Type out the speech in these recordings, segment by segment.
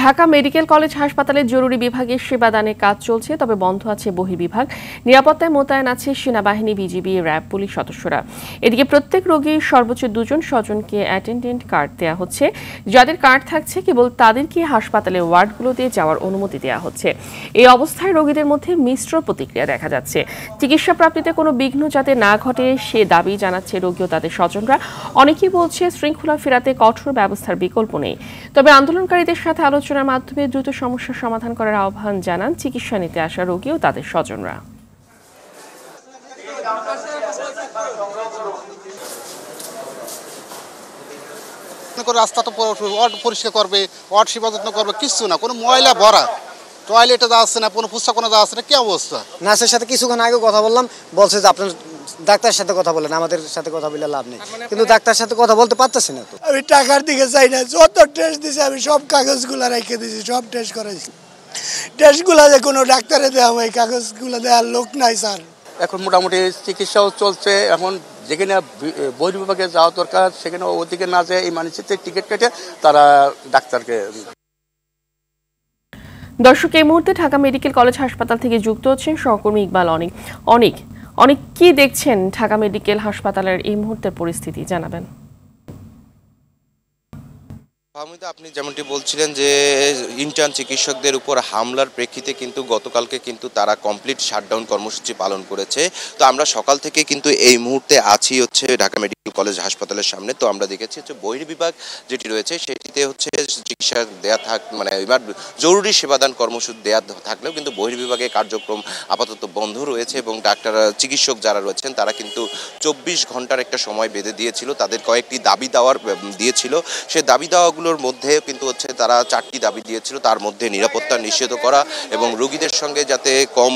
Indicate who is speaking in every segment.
Speaker 1: Dhaka medical college হাসপাতালে জরুরি বিভাগে সেবাদানের কাজ চলছে তবে বন্ধ আছে বহি বিভাগ নিরাপত্তায় মোতায়েন আছে সেনাবাহিনী বিজিবি র্যাব পুলিশ সদস্যরা এদিকে প্রত্যেক রোগীর সর্বোচ্চ দুজন স্বজনকে অ্যাটেন্ডেন্ট কার্ড দেওয়া হচ্ছে যাদের কার্ড থাকছে কেবল তাদেরকে হাসপাতালে ওয়ার্ডগুলোতে যাওয়ার অনুমতি দেওয়া হচ্ছে এই অবস্থায় রোগীদের মধ্যে মিশ্র প্রতিক্রিয়া দেখা যাচ্ছে চিকিৎসা প্রাপ্তিতে কোনো বিঘ্ন যাতে না ঘটে সে দাবি জানাচ্ছে রোগী ও তাদের স্বজনরা অনেকেই বলছে শৃঙ্খলা ফেরাতে কঠোর ব্যবস্থার বিকল্প নেই তবে আন্দোলনকারীদের সাথে আলোচনার মাধ্যমে দ্রুত সমস্যা সমাধান করার আহ্বান জানান চিকিৎসা নিতে আসা রোগী ও তাদের স্বজনরা
Speaker 2: রাস্তা তো ওয়ার্ড পরিষ্কার করবে ওয়ার্ড সেবা যত্ন করবে কিছু না কোনো ময়লা ভরা টয়লেটে আসছে না কোনো পুস্তক কোনো আসছে না কি অবস্থা
Speaker 1: নার্সের সাথে কিছুক্ষণ আগে কথা বললাম বলছে যে আপনার ডাক্তার সাথে কথা বলেন আমাদের সাথে কথা বলে লাভ নেই কিন্তু ডাক্তার সাথে কথা বলতে পারতেছি না তো
Speaker 2: আমি টাকার দিকে চাই না যত টেস্ট দিছি আমি সব কাগজগুলো রেখে দিছি সব টেস্ট করেছি টেস্টগুলা যে কোনো ডাক্তারে দেওয়া হয় কাগজগুলো দেওয়ার লোক নাই স্যার
Speaker 3: এখন মোটামুটি চিকিৎসাও চলছে এখন যেখানে বহির্বিভাগে যাওয়া দরকার সেখানে ওদিকে না যায় এই মানুষের টিকিট কেটে তারা ডাক্তারকে
Speaker 1: দর্শক এই মুহূর্তে ঢাকা মেডিকেল কলেজ হাসপাতাল থেকে যুক্ত হচ্ছেন সহকর্মী ইকবাল অনেক অনেক অনেক কি দেখছেন ঢাকা মেডিকেল হাসপাতালের এই মুহূর্তের পরিস্থিতি জানাবেন
Speaker 2: ফাহমিদা আপনি যেমনটি বলছিলেন যে ইন্টার্ন চিকিৎসকদের উপর হামলার প্রেক্ষিতে কিন্তু গতকালকে কিন্তু তারা কমপ্লিট শাটডাউন কর্মসূচি পালন করেছে তো আমরা সকাল থেকে কিন্তু এই মুহূর্তে আছি হচ্ছে ঢাকা মেডিকেল কলেজ হাসপাতালের সামনে তো আমরা দেখেছি হচ্ছে বহির্বিভাগ যেটি রয়েছে সেটিতে হচ্ছে চিকিৎসা দেয়া থাক মানে এবার জরুরি সেবাদান কর্মসূচি দেওয়া থাকলেও কিন্তু বহির্বিভাগে কার্যক্রম আপাতত বন্ধ রয়েছে এবং ডাক্তার চিকিৎসক যারা রয়েছেন তারা কিন্তু চব্বিশ ঘন্টার একটা সময় বেঁধে দিয়েছিল তাদের কয়েকটি দাবি দেওয়ার দিয়েছিল সে দাবি দেওয়াগুলো দাবিগুলোর মধ্যে কিন্তু হচ্ছে তারা চারটি দাবি দিয়েছিল তার মধ্যে নিরাপত্তা নিশ্চিত করা এবং রোগীদের সঙ্গে যাতে কম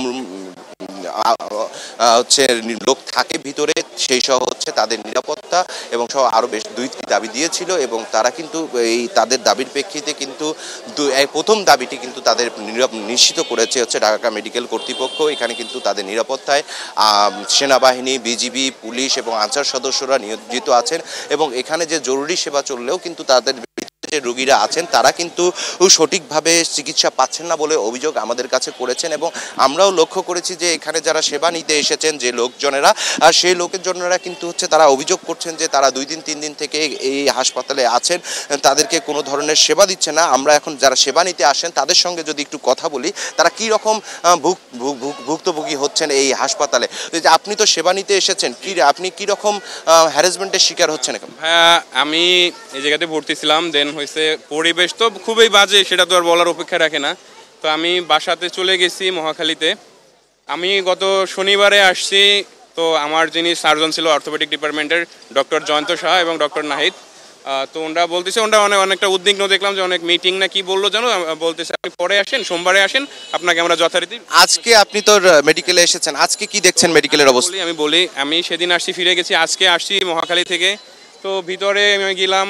Speaker 2: হচ্ছে লোক থাকে ভিতরে সেই সহ হচ্ছে তাদের নিরাপত্তা এবং সহ আরও বেশ দুইটি দাবি দিয়েছিল এবং তারা কিন্তু এই তাদের দাবির প্রেক্ষিতে কিন্তু প্রথম দাবিটি কিন্তু তাদের নিশ্চিত করেছে হচ্ছে ঢাকা মেডিকেল কর্তৃপক্ষ এখানে কিন্তু তাদের নিরাপত্তায় সেনাবাহিনী বিজিবি পুলিশ এবং আনসার সদস্যরা নিয়োজিত আছেন এবং এখানে যে জরুরি সেবা চললেও কিন্তু তাদের যে রুগীরা আছেন তারা কিন্তু সঠিকভাবে চিকিৎসা পাচ্ছেন না বলে অভিযোগ আমাদের কাছে করেছেন এবং আমরাও লক্ষ্য করেছি যে এখানে যারা সেবা নিতে এসেছেন যে লোকজনেরা আর সেই লোকের জনেরা কিন্তু হচ্ছে তারা অভিযোগ করছেন যে তারা দুই দিন তিন দিন থেকে এই হাসপাতালে আছেন তাদেরকে কোনো ধরনের সেবা দিচ্ছে না আমরা এখন যারা সেবা নিতে আসেন তাদের সঙ্গে যদি একটু কথা বলি তারা কি রকম ভুক্তভোগী হচ্ছেন এই হাসপাতালে আপনি তো সেবা নিতে এসেছেন কি আপনি কি রকম হ্যারাসমেন্টের শিকার হচ্ছেন
Speaker 4: হ্যাঁ আমি এই জায়গাতে ভর্তি ছিলাম দেন হয়েছে পরিবেশ তো খুবই বাজে সেটা তো আর বলার অপেক্ষা রাখে না তো আমি বাসাতে চলে গেছি মহাখালীতে আমি গত শনিবারে আসছি তো আমার যিনি সার্জন ছিল অর্থোপেডিক ডিপার্টমেন্টের ডক্টর জয়ন্ত শাহ এবং ডক্টর নাহিদ তো ওনারা বলতেছে ওনারা অনেক অনেকটা উদ্বিগ্ন দেখলাম যে অনেক মিটিং না কি বললো জানো বলতেছে আপনি পরে আসেন সোমবারে আসেন আপনাকে আমরা যথারীতি
Speaker 2: আজকে আপনি তো মেডিকেলে এসেছেন আজকে কি দেখছেন মেডিকেলের অবস্থা
Speaker 4: আমি বলি আমি সেদিন আসছি ফিরে গেছি আজকে আসছি মহাখালী থেকে তো ভিতরে আমি গেলাম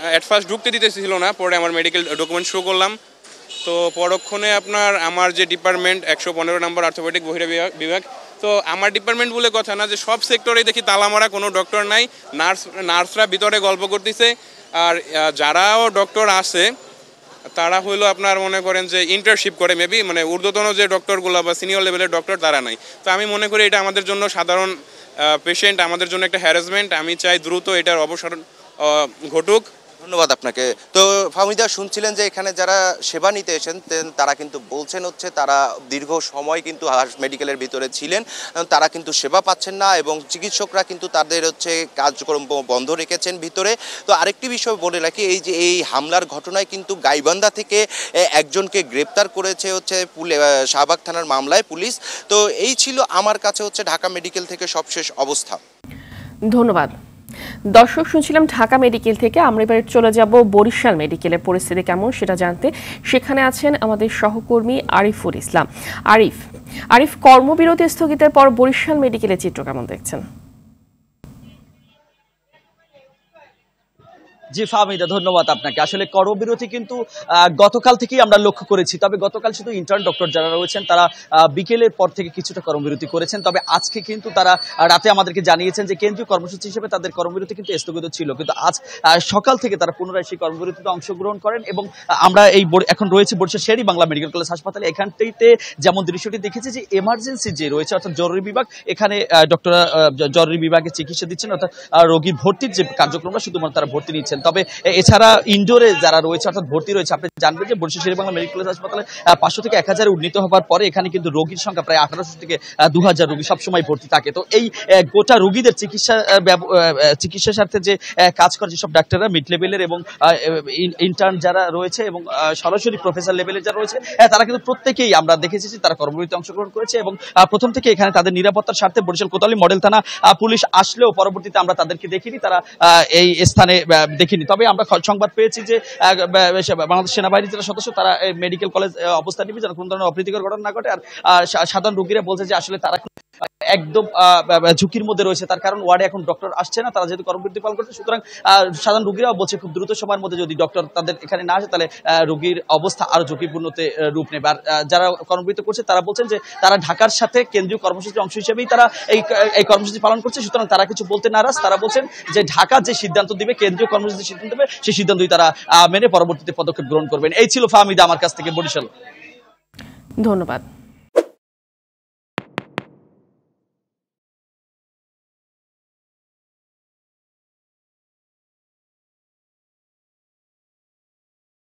Speaker 4: অ্যাট ফার্স্ট ঢুকতে দিতেছিল না পরে আমার মেডিকেল ডকুমেন্ট শো করলাম তো পরক্ষণে আপনার আমার যে ডিপার্টমেন্ট একশো পনেরো নম্বর অর্থোপেটিক বহিরা বিভাগ তো আমার ডিপার্টমেন্ট বলে কথা না যে সব সেক্টরেই দেখি তালামারা কোনো ডক্টর নাই নার্স নার্সরা ভিতরে গল্প করতেছে আর যারাও ডক্টর আছে তারা হইলো আপনার মনে করেন যে ইন্টারশিপ করে মেবি মানে ঊর্ধ্বতন যে ডক্টরগুলো বা সিনিয়র লেভেলের ডক্টর তারা নাই তো আমি মনে করি এটা আমাদের জন্য সাধারণ পেশেন্ট আমাদের জন্য একটা হ্যারাসমেন্ট আমি চাই দ্রুত
Speaker 2: এটার অবসর ঘটুক ধন্যবাদ আপনাকে তো ফাহমিদা শুনছিলেন যে এখানে যারা সেবা নিতে এসেন তারা কিন্তু বলছেন হচ্ছে তারা দীর্ঘ সময় কিন্তু মেডিকেলের ভিতরে ছিলেন তারা কিন্তু সেবা পাচ্ছেন না এবং চিকিৎসকরা কিন্তু তাদের হচ্ছে কাজকর্ম বন্ধ রেখেছেন ভিতরে তো আরেকটি বিষয় বলে রাখি এই যে এই হামলার ঘটনায় কিন্তু গাইবান্ধা থেকে একজনকে গ্রেপ্তার করেছে হচ্ছে শাহবাগ থানার মামলায় পুলিশ তো এই ছিল আমার কাছে হচ্ছে ঢাকা মেডিকেল থেকে সবশেষ অবস্থা
Speaker 1: ধন্যবাদ দর্শক শুনছিলাম ঢাকা মেডিকেল থেকে আমরা এবারে চলে যাব বরিশাল মেডিকেলের পরিস্থিতি কেমন সেটা জানতে সেখানে আছেন আমাদের সহকর্মী আরিফুল ইসলাম আরিফ আরিফ কর্মবিরতি স্থগিতের পর বরিশাল মেডিকেলের চিত্র কেমন দেখছেন
Speaker 3: জি ফাহমিদা ধন্যবাদ আপনাকে আসলে করবিরতি কিন্তু গতকাল থেকেই আমরা লক্ষ্য করেছি তবে গতকাল শুধু ইন্টার্ন ডক্টর যারা রয়েছেন তারা বিকেলের পর থেকে কিছুটা কর্মবিরতি করেছেন তবে আজকে কিন্তু তারা রাতে আমাদেরকে জানিয়েছেন যে কেন্দ্রীয় কর্মসূচি হিসেবে তাদের কর্মবিরতি কিন্তু স্থগিত ছিল কিন্তু আজ সকাল থেকে তারা পুনরায় সেই কর্মবিরতিতে অংশগ্রহণ করেন এবং আমরা এই এখন রয়েছে বর্ষা শেরি বাংলা মেডিকেল কলেজ হাসপাতালে এখানটিতে যেমন দৃশ্যটি দেখেছি যে এমার্জেন্সি যে রয়েছে অর্থাৎ জরুরি বিভাগ এখানে ডক্টর জরুরি বিভাগে চিকিৎসা দিচ্ছেন অর্থাৎ রোগী ভর্তির যে কার্যক্রমটা শুধুমাত্র তারা ভর্তি নিচ্ছেন তবে এছাড়া ইনডোরে যারা রয়েছে অর্থাৎ ভর্তি রয়েছে আপনি জানবেন যে Barishal Sher-e-Bangla medical college হাসপাতালে পাঁচশো থেকে এক হাজারে উন্নীত হওয়ার পরে এখানে কিন্তু রোগীর সংখ্যা প্রায় আঠারোশো থেকে দু হাজার রোগী সবসময় ভর্তি থাকে তো এই গোটা রোগীদের চিকিৎসা চিকিৎসা স্বার্থে যে কাজ করে যেসব ডাক্তাররা মিড লেভেলের এবং ইন্টার্ন যারা রয়েছে এবং সরাসরি প্রফেসর লেভেলের যারা রয়েছে তারা কিন্তু প্রত্যেকেই আমরা দেখেছি তারা কর্মবিরতি অংশগ্রহণ করেছে এবং প্রথম থেকে এখানে তাদের নিরাপত্তার স্বার্থে বরিশাল কোতালি মডেল থানা পুলিশ আসলেও পরবর্তীতে আমরা তাদেরকে দেখিনি তারা এই স্থানে দেখি দেখিনি তবে আমরা সংবাদ পেয়েছি যে বাংলাদেশ সেনাবাহিনীর যারা সদস্য তারা মেডিকেল কলেজ অবস্থা নিবে যারা কোনো ধরনের অপ্রীতিকর ঘটনা না ঘটে আর সাধারণ রোগীরা বলছে যে আসলে তারা একদম ঝুঁকির মধ্যে রয়েছে তার কারণ ওয়ার্ডে এখন ডক্টর আসছে না তারা যেহেতু কর্মবৃদ্ধি পালন করছে সুতরাং সাধারণ রোগীরাও বলছে খুব দ্রুত সময়ের মধ্যে যদি ডক্টর তাদের এখানে না আসে তাহলে রোগীর অবস্থা আরো ঝুঁকিপূর্ণতে রূপ নেবে আর যারা কর্মবৃত্তি করছে তারা বলছেন যে তারা ঢাকার সাথে কেন্দ্রীয় কর্মসূচির অংশ হিসেবেই তারা এই এই কর্মসূচি পালন করছে সুতরাং তারা কিছু বলতে নারাজ তারা বলছেন যে ঢাকা যে সিদ্ধান্ত দিবে কেন্দ্রীয় কর্মসূচি যে সিদ্ধান্ত হবে সেই সিদ্ধান্তই তারা মেনে পরবর্তীতে পদক্ষেপ গ্রহণ করবেন এই ছিল ফাহমিদা আমার কাছ থেকে বরিশাল
Speaker 1: ধন্যবাদ